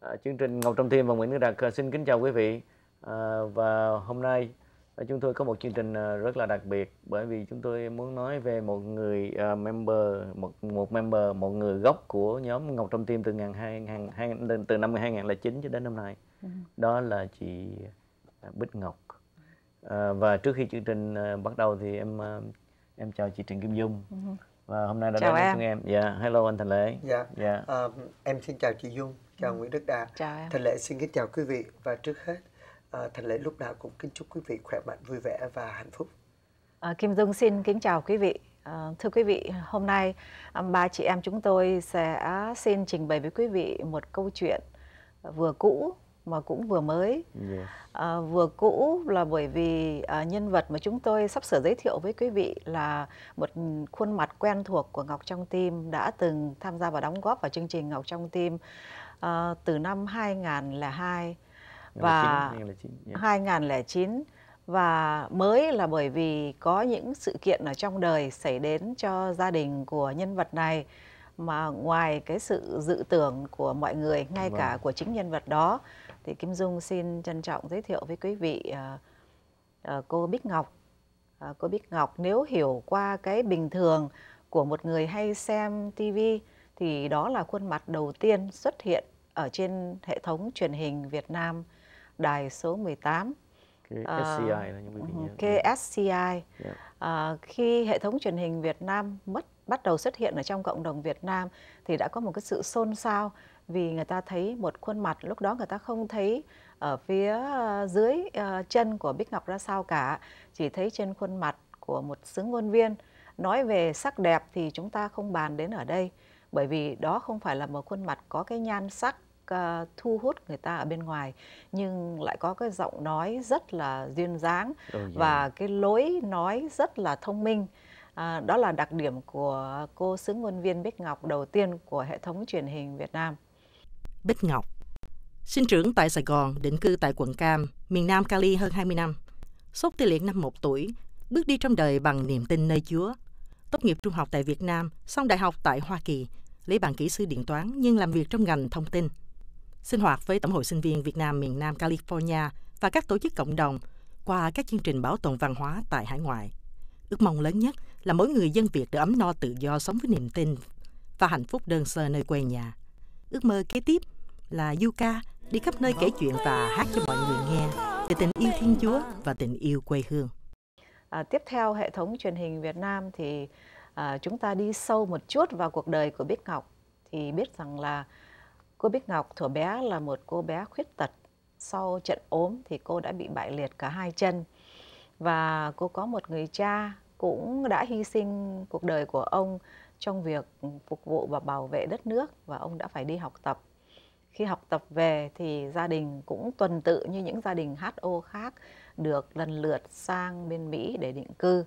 Ờ, chương trình Ngọc trong Thiên và Nguyễn Đức Đạt ờ, xin kính chào quý vị à, và hôm nay chúng tôi có một chương trình rất là đặc biệt bởi vì chúng tôi muốn nói về một người uh, member một một member một người gốc của nhóm Ngọc trong Thiên từ ngàn hai, ngàn, từ năm 2009 cho đến năm nay ừ. đó là chị Bích Ngọc à, và trước khi chương trình bắt đầu thì em em chào chị Trịnh Kim Dung ừ. và hôm nay đã đến với chúng em dạ yeah. hello anh Thành Lễ dạ yeah. yeah. uh, em xin chào chị Dung chào ừ. Nguyễn Đức Đạt. Chào em. Thành lệ xin kính chào quý vị và trước hết à, Thành lệ lúc nào cũng kính chúc quý vị khỏe mạnh, vui vẻ và hạnh phúc. À, Kim Dung xin kính chào quý vị. À, thưa quý vị, hôm nay ba chị em chúng tôi sẽ xin trình bày với quý vị một câu chuyện vừa cũ mà cũng vừa mới. Yeah. À, vừa cũ là bởi vì à, nhân vật mà chúng tôi sắp sửa giới thiệu với quý vị là một khuôn mặt quen thuộc của Ngọc Trong Tim đã từng tham gia và đóng góp vào chương trình Ngọc Trong Tim uh, từ năm 2002 và 2009, yeah. 2009 và mới là bởi vì có những sự kiện ở trong đời xảy đến cho gia đình của nhân vật này mà ngoài cái sự dự tưởng của mọi người ngay cả vâng. của chính nhân vật đó thì Kim Dung xin trân trọng giới thiệu với quý vị uh, uh, cô Bích Ngọc uh, cô Bích Ngọc nếu hiểu qua cái bình thường của một người hay xem tivi thì đó là khuôn mặt đầu tiên xuất hiện ở trên hệ thống truyền hình Việt Nam đài số 18 KSCI ờ, là những quý vị KSCI yeah. à, khi hệ thống truyền hình Việt Nam mất bắt đầu xuất hiện ở trong cộng đồng Việt Nam thì đã có một cái sự xôn xao vì người ta thấy một khuôn mặt lúc đó người ta không thấy ở phía ờ, dưới ờ, chân của Bích Ngọc ra sao cả chỉ thấy trên khuôn mặt của một sướng ngôn viên nói về sắc đẹp thì chúng ta không bàn đến ở đây bởi vì đó không phải là một khuôn mặt có cái nhan sắc uh, thu hút người ta ở bên ngoài nhưng lại có cái giọng nói rất là duyên dáng oh yeah. và cái lối nói rất là thông minh à, đó là đặc điểm của cô sướng ngôn viên Bích Ngọc đầu tiên của hệ thống truyền hình Việt Nam. Bích Ngọc Sinh trưởng tại Sài Gòn, định cư tại quận Cam, miền Nam Cali hơn 20 năm. Sốc tỷ liệt năm 1 tuổi, bước đi trong đời bằng niềm tin nơi Chúa, tốt nghiệp trung học tại Việt Nam, xong đại học tại Hoa Kỳ, lấy bằng kỹ sư điện toán nhưng làm việc trong ngành thông tin. Sinh hoạt với Tổng hội sinh viên Việt Nam miền Nam California và các tổ chức cộng đồng qua các chương trình bảo tồn văn hóa tại hải ngoại. Ước mong lớn nhất là mỗi người dân Việt được ấm no tự do sống với niềm tin và hạnh phúc đơn sơ nơi quê nhà. Ước mơ kế tiếp là du ca, đi khắp nơi kể chuyện và hát cho mọi người nghe về tình yêu Thiên Chúa và tình yêu quê hương. À, tiếp theo hệ thống truyền hình Việt Nam thì à, chúng ta đi sâu một chút vào cuộc đời của Bích Ngọc thì biết rằng là cô Bích Ngọc thuở bé là một cô bé khuyết tật. Sau trận ốm thì cô đã bị bại liệt cả hai chân và cô có một người cha cũng đã hy sinh cuộc đời của ông trong việc phục vụ và bảo vệ đất nước và ông đã phải đi học tập khi học tập về thì gia đình cũng tuần tự như những gia đình HO khác được lần lượt sang bên Mỹ để định cư.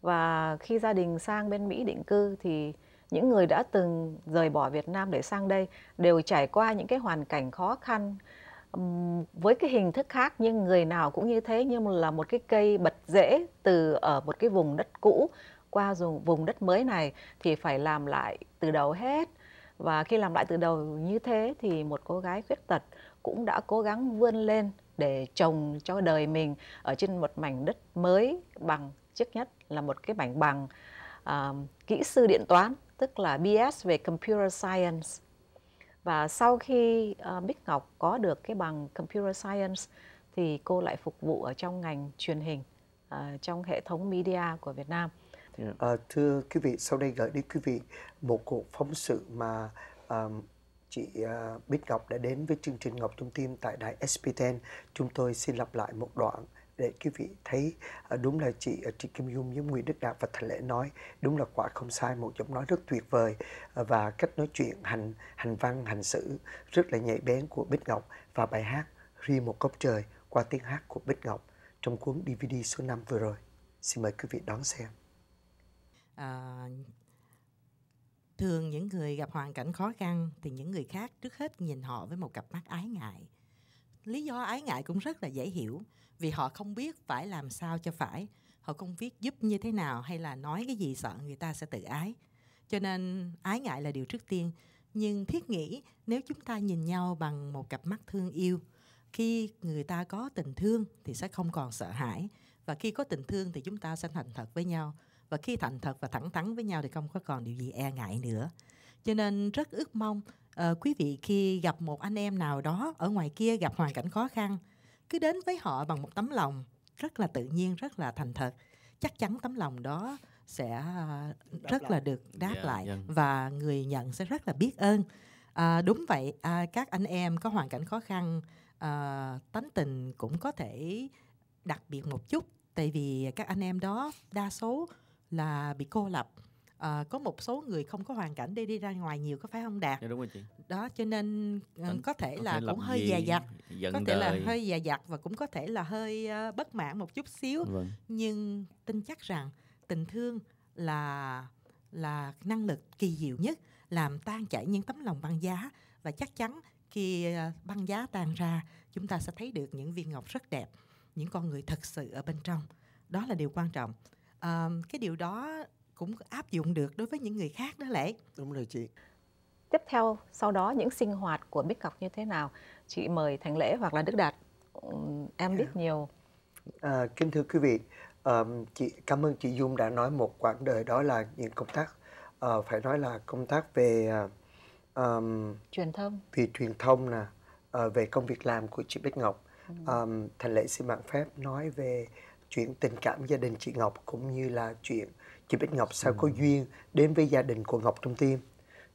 Và khi gia đình sang bên Mỹ định cư thì những người đã từng rời bỏ Việt Nam để sang đây đều trải qua những cái hoàn cảnh khó khăn với cái hình thức khác nhưng người nào cũng như thế nhưng là một cái cây bật rễ từ ở một cái vùng đất cũ qua dùng vùng đất mới này thì phải làm lại từ đầu hết và khi làm lại từ đầu như thế thì một cô gái khuyết tật cũng đã cố gắng vươn lên để trồng cho đời mình ở trên một mảnh đất mới bằng trước nhất là một cái mảnh bằng uh, kỹ sư điện toán tức là BS về Computer Science và sau khi uh, Bích Ngọc có được cái bằng Computer Science thì cô lại phục vụ ở trong ngành truyền hình uh, trong hệ thống media của Việt Nam Yeah. À, thưa quý vị, sau đây gửi đến quý vị một cuộc phóng sự mà um, chị uh, Bích Ngọc đã đến với chương trình Ngọc Thông tin tại đài SPTN. Chúng tôi xin lặp lại một đoạn để quý vị thấy uh, đúng là chị uh, Trịnh Kim Dung với Nguyễn Đức Đạt và Thành Lễ nói đúng là quả không sai một giọng nói rất tuyệt vời uh, và cách nói chuyện hành hành văn hành xử rất là nhạy bén của Bích Ngọc và bài hát Ri một cốc trời qua tiếng hát của Bích Ngọc trong cuốn DVD số 5 vừa rồi. Xin mời quý vị đón xem à, thường những người gặp hoàn cảnh khó khăn thì những người khác trước hết nhìn họ với một cặp mắt ái ngại lý do ái ngại cũng rất là dễ hiểu vì họ không biết phải làm sao cho phải họ không biết giúp như thế nào hay là nói cái gì sợ người ta sẽ tự ái cho nên ái ngại là điều trước tiên nhưng thiết nghĩ nếu chúng ta nhìn nhau bằng một cặp mắt thương yêu khi người ta có tình thương thì sẽ không còn sợ hãi và khi có tình thương thì chúng ta sẽ thành thật với nhau và khi thành thật và thẳng thắn với nhau thì không có còn điều gì e ngại nữa cho nên rất ước mong uh, quý vị khi gặp một anh em nào đó ở ngoài kia gặp hoàn cảnh khó khăn cứ đến với họ bằng một tấm lòng rất là tự nhiên rất là thành thật chắc chắn tấm lòng đó sẽ uh, rất lại. là được đáp yeah, dạ, lại yeah. Dạ. và người nhận sẽ rất là biết ơn à, đúng vậy à, các anh em có hoàn cảnh khó khăn à, tánh tình cũng có thể đặc biệt một chút tại vì các anh em đó đa số là bị cô lập à, có một số người không có hoàn cảnh đi đi ra ngoài nhiều có phải không đạt dạ, đúng rồi chị đó cho nên ờ, Tính, có thể có là thể cũng hơi gì, dè dặt có thể đời. là hơi dè dặt và cũng có thể là hơi uh, bất mãn một chút xíu vâng. nhưng tin chắc rằng tình thương là là năng lực kỳ diệu nhất làm tan chảy những tấm lòng băng giá và chắc chắn khi băng giá tan ra chúng ta sẽ thấy được những viên ngọc rất đẹp những con người thật sự ở bên trong đó là điều quan trọng à, cái điều đó cũng áp dụng được đối với những người khác đó lẽ đúng rồi chị tiếp theo sau đó những sinh hoạt của bích ngọc như thế nào chị mời thành lễ hoặc là đức đạt em dạ. biết nhiều à, kính thưa quý vị um, chị cảm ơn chị dung đã nói một quãng đời đó là những công tác uh, phải nói là công tác về um, truyền thông vì truyền thông nè uh, về công việc làm của chị bích ngọc ừ. um, thành lễ xin bạn phép nói về chuyện tình cảm gia đình chị Ngọc cũng như là chuyện chị Bích Ngọc sao có ừ. duyên đến với gia đình của Ngọc Trung Tim.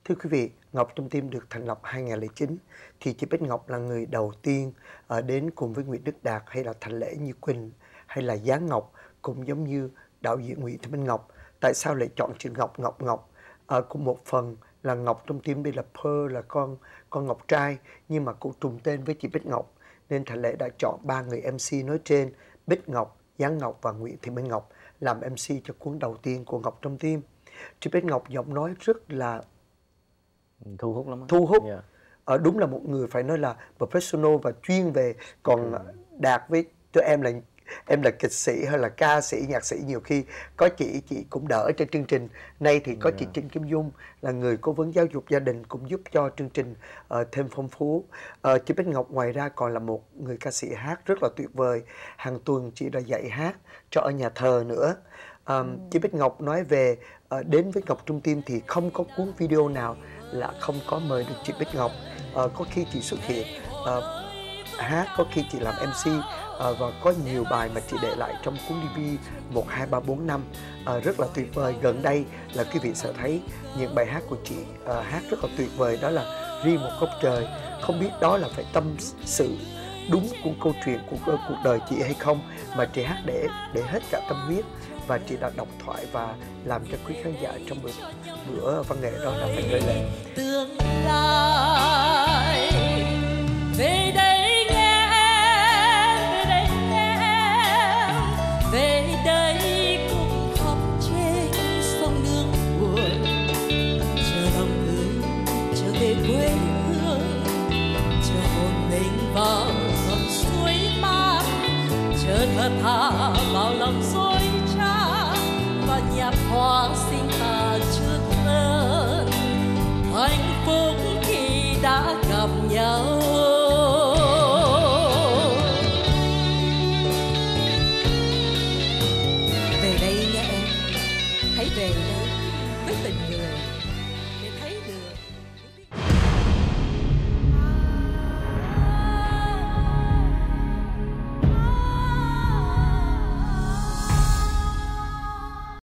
Thưa quý vị, Ngọc Trung Tim được thành lập 2009 thì chị Bích Ngọc là người đầu tiên ở ờ, đến cùng với Nguyễn Đức Đạt hay là Thành Lễ Như Quỳnh hay là Giá Ngọc cũng giống như đạo diễn Nguyễn Thị Minh Ngọc. Tại sao lại chọn chữ Ngọc Ngọc Ngọc? À, ờ, cùng một phần là Ngọc trong tim đây là Pearl là con con Ngọc trai nhưng mà cũng trùng tên với chị Bích Ngọc nên Thành Lễ đã chọn ba người MC nói trên Bích Ngọc, Giáng Ngọc và Nguyễn Thị Minh Ngọc làm MC cho cuốn đầu tiên của Ngọc trong tim. Chị Trippet Ngọc giọng nói rất là thu hút lắm. Đó. Thu hút. Yeah. Dạ. Ở ờ, đúng là một người phải nói là professional và chuyên về còn ừ. Đạt với cho em là em là kịch sĩ hay là ca sĩ nhạc sĩ nhiều khi có chị chị cũng đỡ trên chương trình nay thì có yeah. chị dạ. Trinh Kim Dung là người cố vấn giáo dục gia đình cũng giúp cho chương trình uh, thêm phong phú uh, chị Bích Ngọc ngoài ra còn là một người ca sĩ hát rất là tuyệt vời hàng tuần chị đã dạy hát cho ở nhà thờ nữa um, uh, chị Bích Ngọc nói về uh, đến với Ngọc Trung Tim thì không có cuốn video nào là không có mời được chị Bích Ngọc uh, có khi chị xuất hiện uh, hát có khi chị làm mc ờ, và có nhiều bài mà chị để lại trong cuốn dv một hai ba bốn năm ờ, rất là tuyệt vời gần đây là quý vị sẽ thấy những bài hát của chị uh, hát rất là tuyệt vời đó là riêng một góc trời không biết đó là phải tâm sự đúng của câu chuyện của uh, cuộc đời chị hay không mà chị hát để để hết cả tâm huyết và chị đã đọc thoại và làm cho quý khán giả trong bữa bữa văn nghệ đó là phải rơi lệ tương lai về 卻怕茅林衰差，不入花先彈出香，幸福 khi đã gặp nhau。